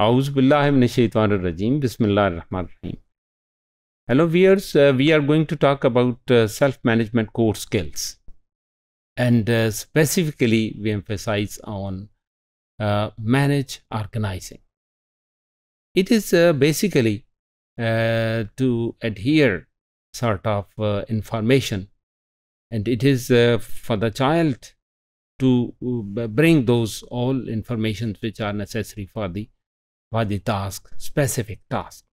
Auzubillahiminashaitanirrajim. Bismillahirrahmanirrahim. Hello viewers, uh, we are going to talk about uh, self-management core skills. And uh, specifically, we emphasize on uh, manage organizing. It is uh, basically uh, to adhere sort of information and it is for the child to bring those all informations which are necessary for the for the task specific task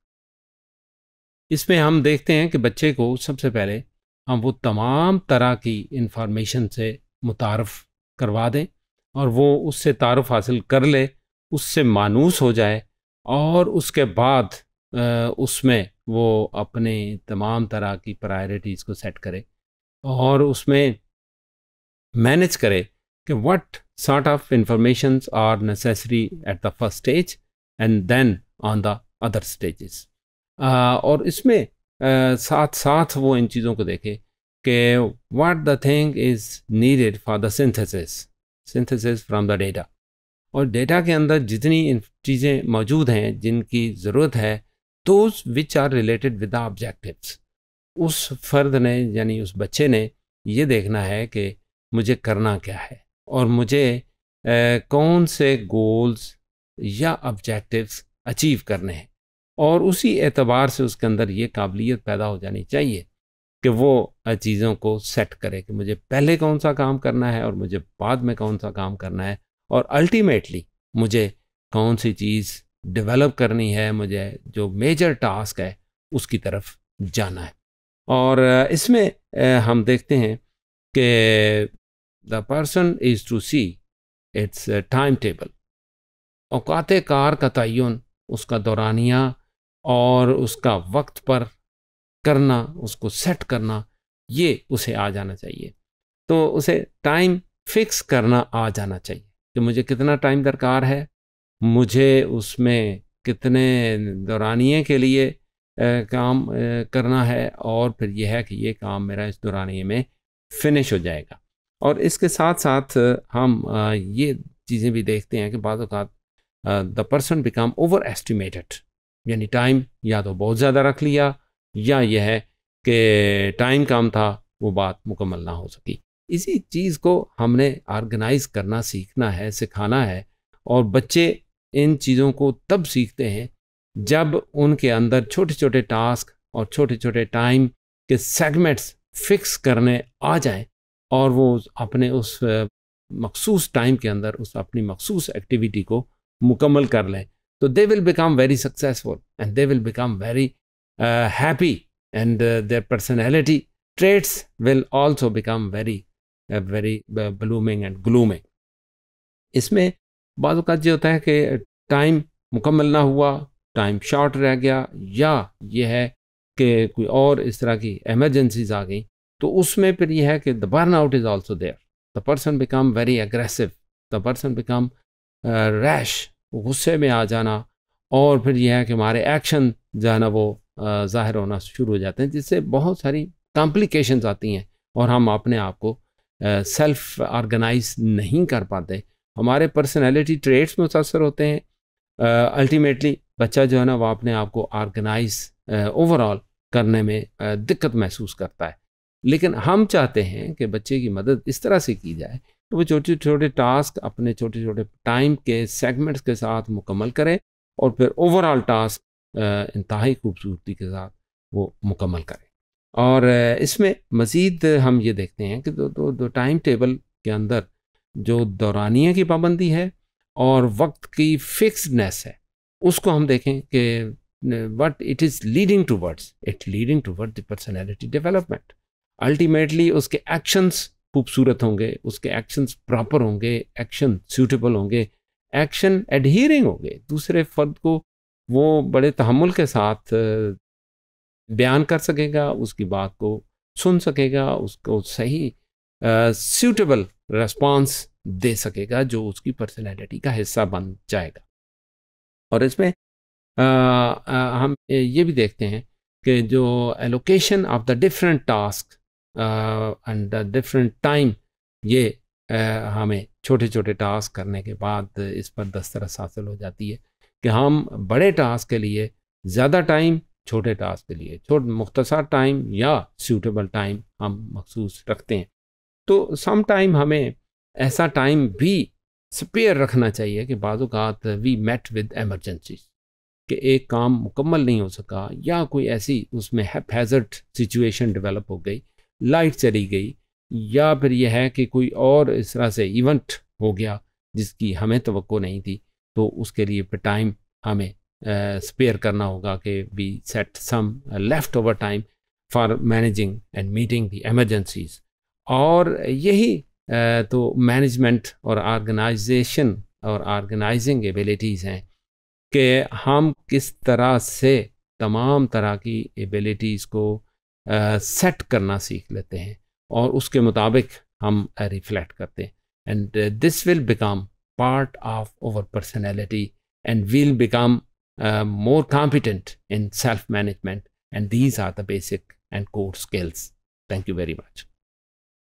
इसमें हम देखते हैं कि बच्चे को सबसे पहले हम वो तमाम तरह की इन्फॉर्मेशन से मुतारफ़ करवा दें और वो उससे तारफ़ हासिल कर ले उससे मानूस हो जाए और उसके बाद उसमें वो अपने तमाम तरह की प्रायोरिटीज़ को सेट करे और उसमें मैनेज करे कि what sort of informations are necessary at the first stage and then on the other stages और इसमें uh, साथ साथ वो इन चीज़ों को देखे कि what the thing is needed for the synthesis synthesis from the data और डेटा के अंदर जितनी चीज़ें मौजूद हैं जिनकी ज़रूरत है those which are related with the objectives उस फर्द ने यानी उस बच्चे ने ये देखना है कि मुझे करना क्या है और मुझे ए, uh, कौन से गोल्स या ऑब्जेक्टिव्स अचीव करने हैं और उसी एतबार से उसके अंदर ये काबिलियत पैदा हो जानी चाहिए कि वो चीज़ों को सेट करे कि मुझे पहले कौन सा काम करना है और मुझे बाद में कौन सा काम करना है और अल्टीमेटली मुझे कौन सी चीज़ डेवलप करनी है मुझे जो मेजर टास्क है उसकी तरफ जाना है और इसमें हम देखते हैं कि the person is to see its time table अवकात कार का तयन उसका दौरानिया और उसका वक्त पर करना उसको सेट करना ये उसे आ जाना चाहिए तो उसे टाइम फिक्स करना आ जाना चाहिए कि मुझे कितना टाइम दरकार है मुझे उसमें कितने दौरानिए के लिए काम करना है और फिर यह है कि ये काम मेरा इस दौरानिए में फिनिश हो जाएगा और इसके साथ साथ हम ये चीज़ें भी देखते हैं कि बाज़ात the person become over estimated यानी टाइम या तो बहुत ज़्यादा रख लिया या यह है कि टाइम कम था वो बात मुकम्मल ना हो सकी इसी चीज़ को हमने ऑर्गेनाइज करना सीखना है सिखाना है और बच्चे इन चीज़ों को तब सीखते हैं जब उनके अंदर छोटे छोटे टास्क और छोटे छोटे टाइम के सेगमेंट्स फिक्स करने आ जाएं और वो अपने उस uh, मखसूस टाइम के अंदर उस अपनी मखसूस एक्टिविटी को मुकम्मल कर लें तो they will become very successful and they will become very happy and their personality traits will also become very very blooming and glooming इसमें बाद ये होता है कि टाइम मुकम्मल ना हुआ टाइम शॉर्ट रह गया या ये है कि कोई और इस तरह की एमरजेंसीज आ गई तो उसमें फिर यह है कि the burn out is also there the person become very aggressive the person become rash गुस्से में आ जाना और फिर यह है कि हमारे एक्शन जो है ना वो ज़ाहिर होना शुरू हो जाते हैं जिससे बहुत सारी कॉम्प्लिकेशंस आती हैं और हम अपने आप को सेल्फ ऑर्गेनाइज नहीं कर पाते हमारे पर्सनैलिटी ट्रेट्स मुतासर होते हैं अल्टीमेटली बच्चा जो है ना वह अपने आप को ऑर्गेनाइज ओवरऑल करने में दिक्कत महसूस करता है लेकिन हम चाहते हैं कि बच्चे की मदद इस तरह से की जाए तो वो छोटे छोटे टास्क अपने छोटे छोटे टाइम के सेगमेंट्स के साथ मुकम्मल करें और फिर ओवरऑल टास्क इंतहाई खूबसूरती के साथ वो मुकम्मल करें और इसमें मज़ीद हम ये देखते हैं कि दो दो, दो टाइम टेबल के अंदर जो दौरानिया की पाबंदी है और वक्त की फिक्सनेस है उसको हम देखें कि what it is leading towards it leading towards the personality development ultimately उसके एक्शंस खूबसूरत होंगे उसके एक्शंस प्रॉपर होंगे एक्शन सूटेबल होंगे एक्शन एडहियरिंग होंगे दूसरे फर्द को वो बड़े तहमुल के साथ बयान कर सकेगा उसकी बात को सुन सकेगा उसको सही सूटेबल रेस्पॉन्स दे सकेगा जो उसकी पर्सनैलिटी का हिस्सा बन जाएगा और इसमें आ, आ, हम ये भी देखते हैं कि जो allocation of the different task under different time ये हमें छोटे छोटे टास्क करने के बाद इस पर दस्तरस हासिल हो जाती है कि हम बड़े टास्क के लिए ज़्यादा टाइम छोटे टास्क के लिए छोट मुख्तसर टाइम या सूटेबल टाइम हम मखसूस रखते हैं तो सम टाइम हमें ऐसा टाइम भी स्पेयर रखना चाहिए कि बाज़ात वी मेट विद एमरजेंसी कि एक काम मुकम्मल नहीं हो सका या कोई ऐसी उसमें हैप हैजर्ड सिचुएशन डेवलप हो गई लाइट चली गई या फिर यह है कि कोई और इस तरह से इवेंट हो गया जिसकी हमें तो नहीं थी तो उसके लिए फिर टाइम हमें स्पेयर करना होगा कि we set some left over time for managing and meeting the emergencies और यही तो मैनेजमेंट और आर्गेनाइजेशन और आर्गेनाइजिंग एबिलिटीज़ हैं कि हम किस तरह से तमाम तरह की एबिलिटीज़ को सेट करना सीख लेते हैं और उसके मुताबिक हम रिफ्लेक्ट करते हैं and this will become part of over personality and will become more competent in self management and these are the basic and core skills thank you very much